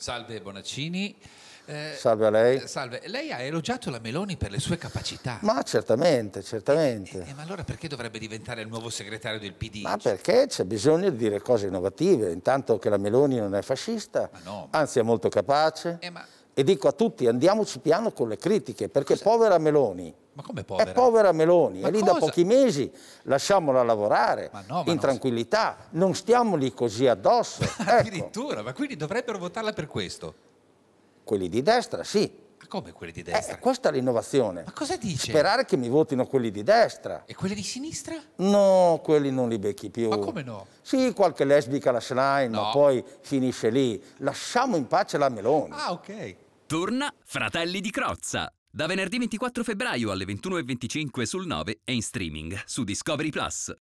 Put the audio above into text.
Salve Bonaccini. Eh, salve a lei. Eh, salve. Lei ha elogiato la Meloni per le sue capacità. Ma certamente, certamente. E, eh, e, eh, ma allora perché dovrebbe diventare il nuovo segretario del PD? Ma perché c'è bisogno di dire cose innovative, intanto che la Meloni non è fascista, ma no, ma... anzi è molto capace. Eh, ma... E dico a tutti, andiamoci piano con le critiche, perché Cosa... povera Meloni, ma come povera? È povera Meloni, Ma è lì cosa? da pochi mesi, lasciamola lavorare no, in tranquillità, non... non stiamoli così addosso. ecco. Addirittura, ma quindi dovrebbero votarla per questo? Quelli di destra, sì. Ma come quelli di eh, destra? Eh, questa è l'innovazione. Ma cosa dice? Sperare che mi votino quelli di destra. E quelli di sinistra? No, quelli non li becchi più. Ma come no? Sì, qualche lesbica la slime, no. ma poi finisce lì. Lasciamo in pace la Meloni. Ah, ok. Torna Fratelli di Crozza da venerdì 24 febbraio alle 21.25 sul 9 e in streaming su Discovery Plus.